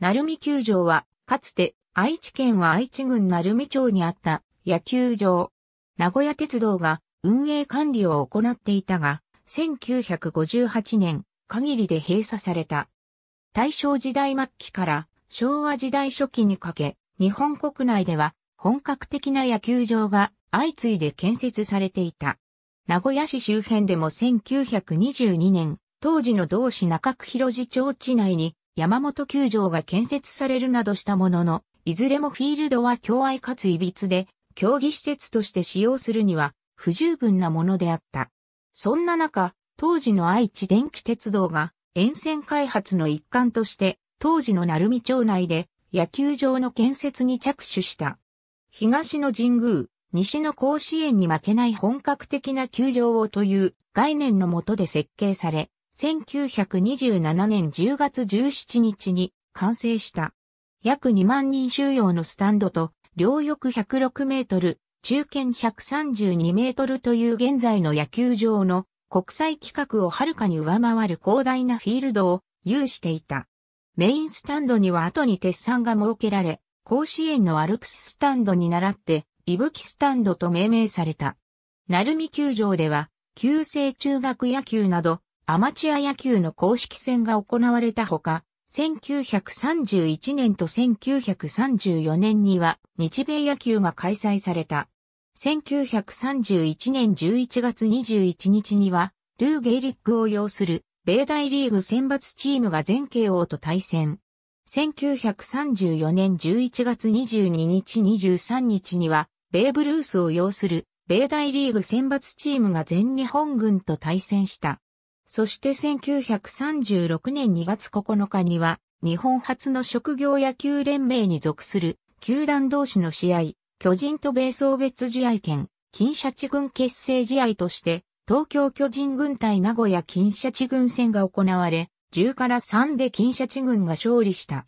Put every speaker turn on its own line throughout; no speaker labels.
鳴海球場は、かつて愛知県は愛知郡鳴海町にあった野球場。名古屋鉄道が運営管理を行っていたが、1958年限りで閉鎖された。大正時代末期から昭和時代初期にかけ、日本国内では本格的な野球場が相次いで建設されていた。名古屋市周辺でも1922年、当時の同市中区広寺町地内に山本球場が建設されるなどしたものの、いずれもフィールドは狭隘かつ歪で、競技施設として使用するには不十分なものであった。そんな中、当時の愛知電気鉄道が沿線開発の一環として、当時の鳴海町内で野球場の建設に着手した。東の神宮、西の甲子園に負けない本格的な球場をという概念のもとで設計され、1927年10月17日に完成した。約2万人収容のスタンドと、両翼106メートル、中堅132メートルという現在の野球場の国際規格をはるかに上回る広大なフィールドを有していた。メインスタンドには後に鉄産が設けられ、甲子園のアルプススタンドに倣って、いぶきスタンドと命名された。鳴海球場では、旧制中学野球など、アマチュア野球の公式戦が行われたほか、1931年と1934年には日米野球が開催された。1931年11月21日には、ルー・ゲイリックを擁する米大リーグ選抜チームが全慶応と対戦。1934年11月22日23日には、ベーブ・ルースを擁する米大リーグ選抜チームが全日本軍と対戦した。そして1936年2月9日には、日本初の職業野球連盟に属する、球団同士の試合、巨人と米総別試合権、金シャチ軍結成試合として、東京巨人軍対名古屋金シャチ軍戦が行われ、10から3で金シャチ軍が勝利した。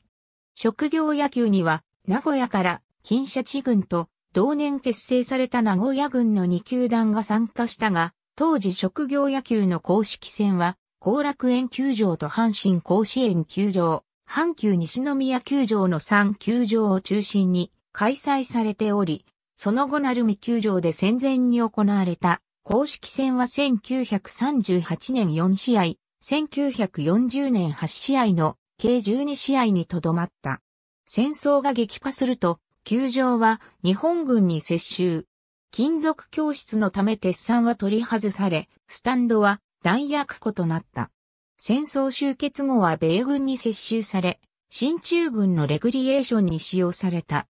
職業野球には、名古屋から金シャチ軍と同年結成された名古屋軍の2球団が参加したが、当時職業野球の公式戦は、後楽園球場と阪神甲子園球場、阪急西宮球場の3球場を中心に開催されており、その後る海球場で戦前に行われた公式戦は1938年4試合、1940年8試合の計12試合にとどまった。戦争が激化すると、球場は日本軍に接収、金属教室のため鉄産は取り外され、スタンドは弾薬庫となった。戦争終結後は米軍に接収され、新中軍のレクリエーションに使用された。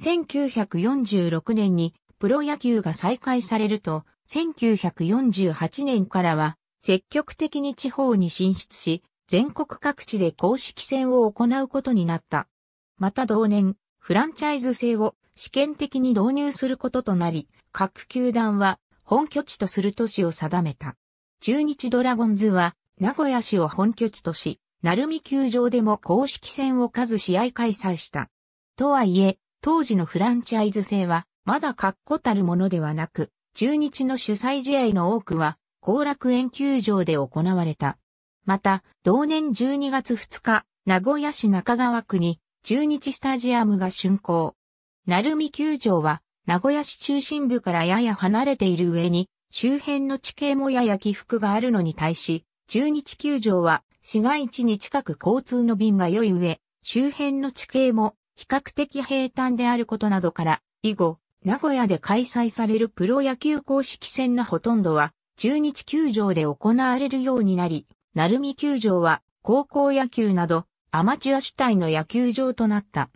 1946年にプロ野球が再開されると、1948年からは積極的に地方に進出し、全国各地で公式戦を行うことになった。また同年、フランチャイズ制を試験的に導入することとなり、各球団は本拠地とする都市を定めた。中日ドラゴンズは名古屋市を本拠地とし、鳴海球場でも公式戦を数試合開催した。とはいえ、当時のフランチャイズ制はまだ確固たるものではなく、中日の主催試合の多くは後楽園球場で行われた。また、同年12月2日、名古屋市中川区に中日スタジアムが竣工。鳴海球場は名古屋市中心部からやや離れている上に、周辺の地形もやや起伏があるのに対し、中日球場は市街地に近く交通の便が良い上、周辺の地形も比較的平坦であることなどから、以後、名古屋で開催されるプロ野球公式戦のほとんどは、中日球場で行われるようになり、鳴海球場は高校野球などアマチュア主体の野球場となった。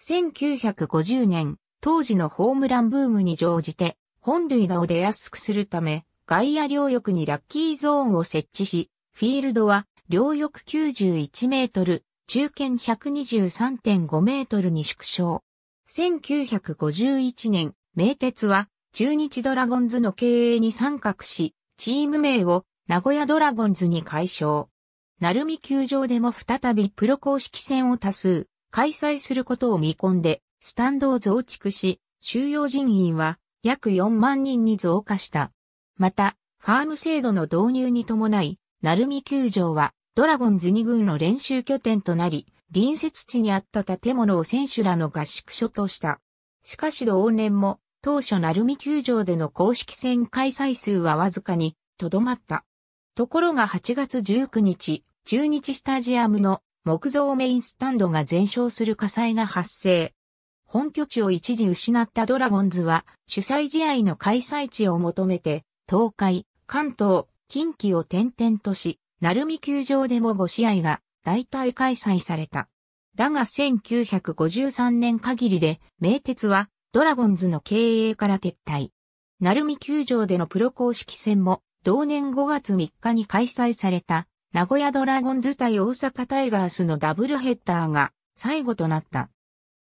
1950年、当時のホームランブームに乗じて、本塁打を出やすくするため、外野両翼にラッキーゾーンを設置し、フィールドは両翼91メートル、中堅123.5メートルに縮小。1951年、名鉄は中日ドラゴンズの経営に参画し、チーム名を名古屋ドラゴンズに解消。鳴海球場でも再びプロ公式戦を多数開催することを見込んで、スタンドを増築し、収容人員は約4万人に増加した。また、ファーム制度の導入に伴い、鳴海球場はドラゴンズ2軍の練習拠点となり、隣接地にあった建物を選手らの合宿所とした。しかし同年も、当初鳴海球場での公式戦開催数はわずかに、とどまった。ところが8月19日、中日スタジアムの木造メインスタンドが全焼する火災が発生。本拠地を一時失ったドラゴンズは、主催試合の開催地を求めて、東海、関東、近畿を転々とし、鳴海球場でも5試合が大体開催された。だが1953年限りで、名鉄はドラゴンズの経営から撤退。鳴海球場でのプロ公式戦も、同年5月3日に開催された、名古屋ドラゴンズ対大阪タイガースのダブルヘッダーが最後となった。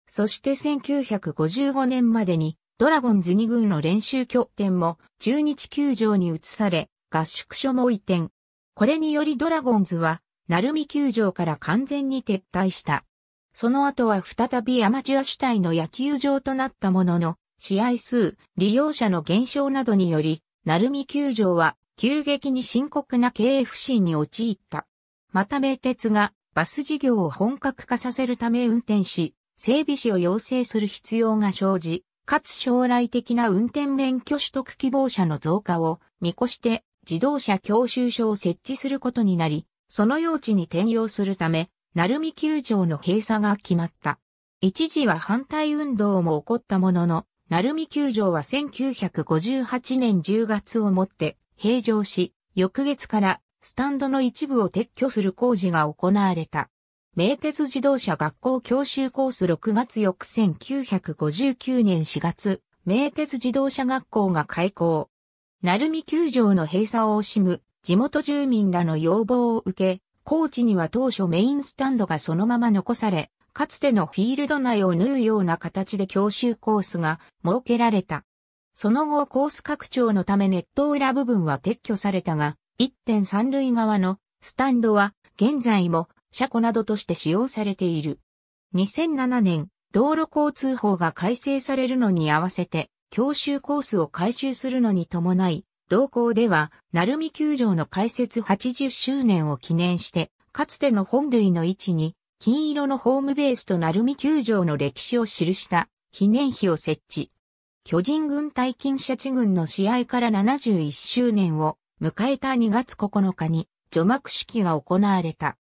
そして1955年までにドラゴンズ2軍の練習拠点も中日球場に移され、合宿所も移転。これによりドラゴンズは、鳴海球場から完全に撤退した。その後は再びアマチュア主体の野球場となったものの、試合数、利用者の減少などにより、鳴海球場は急激に深刻な経営不振に陥った。また名鉄がバス事業を本格化させるため運転し、整備士を要請する必要が生じ、かつ将来的な運転免許取得希望者の増加を見越して自動車教習所を設置することになり、その用地に転用するため、鳴海球場の閉鎖が決まった。一時は反対運動も起こったものの、鳴海球場は1958年10月をもって閉場し、翌月からスタンドの一部を撤去する工事が行われた。名鉄自動車学校教習コース6月翌1959年4月、名鉄自動車学校が開校。鳴海球場の閉鎖を惜しむ地元住民らの要望を受け、高知には当初メインスタンドがそのまま残され、かつてのフィールド内を縫うような形で教習コースが設けられた。その後コース拡張のためネット裏部分は撤去されたが、1.3塁側のスタンドは現在も車庫などとして使用されている。2007年、道路交通法が改正されるのに合わせて、教習コースを改修するのに伴い、同校では、鳴海球場の開設80周年を記念して、かつての本類の位置に、金色のホームベースと鳴海球場の歴史を記した記念碑を設置。巨人軍対金シャチ軍の試合から71周年を迎えた2月9日に除幕式が行われた。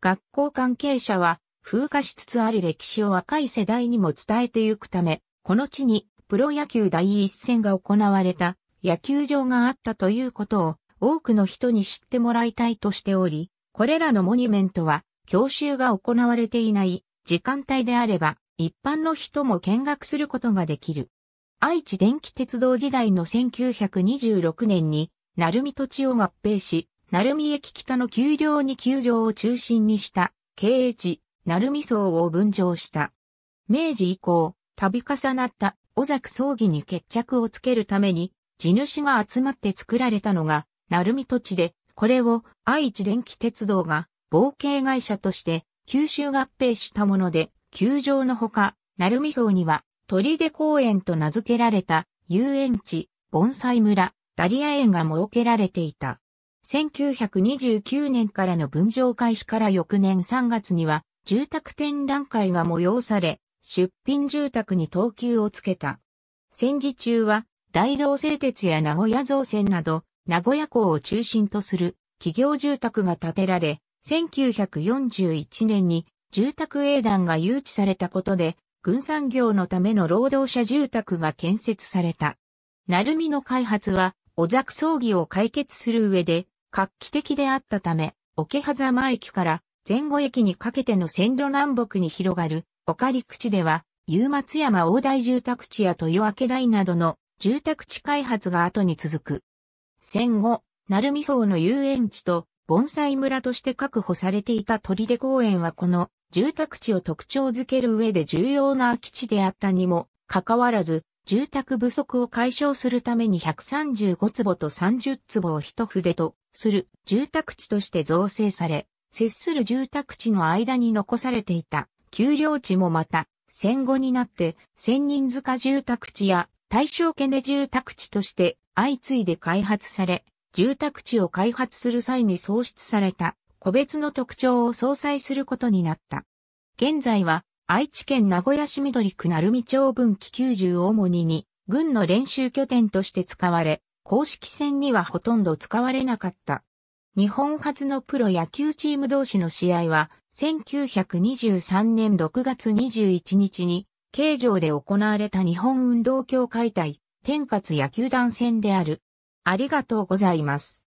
学校関係者は、風化しつつある歴史を若い世代にも伝えてゆくため、この地にプロ野球第一戦が行われた野球場があったということを多くの人に知ってもらいたいとしており、これらのモニュメントは教習が行われていない時間帯であれば一般の人も見学することができる。愛知電気鉄道時代の1926年に、鳴海土地を合併し、鳴海駅北の丘陵に球場を中心にした、経営地、鳴海荘を分譲した。明治以降、度重なった尾崎葬儀に決着をつけるために、地主が集まって作られたのが、鳴海土地で、これを愛知電気鉄道が、冒険会社として、九州合併したもので、球場のほか、鳴海荘には、鳥出公園と名付けられた、遊園地、盆栽村、ダリア園が設けられていた。1929年からの分譲開始から翌年3月には、住宅展覧会が催され、出品住宅に等級をつけた。戦時中は、大道製鉄や名古屋造船など、名古屋港を中心とする企業住宅が建てられ、1941年に住宅営団が誘致されたことで、軍産業のための労働者住宅が建設された。鳴海の開発は、おざく葬儀を解決する上で画期的であったため、桶狭間駅から前後駅にかけての線路南北に広がる、岡陸地では、夕松山大台住宅地や豊明台などの住宅地開発が後に続く。戦後、鳴海荘の遊園地と盆栽村として確保されていた鳥出公園はこの住宅地を特徴づける上で重要な空き地であったにもかかわらず、住宅不足を解消するために135坪と30坪を一筆とする住宅地として造成され、接する住宅地の間に残されていた丘陵地もまた、戦後になって千人塚住宅地や大正家根住宅地として相次いで開発され、住宅地を開発する際に創出された個別の特徴を相殺することになった。現在は愛知県名古屋市緑区鳴海町分岐90を主にに軍の練習拠点として使われ、公式戦にはほとんど使われなかった。日本初のプロ野球チーム同士の試合は、1923年6月21日に、京城で行われた日本運動協会対、天活野球団戦である。ありがとうございます。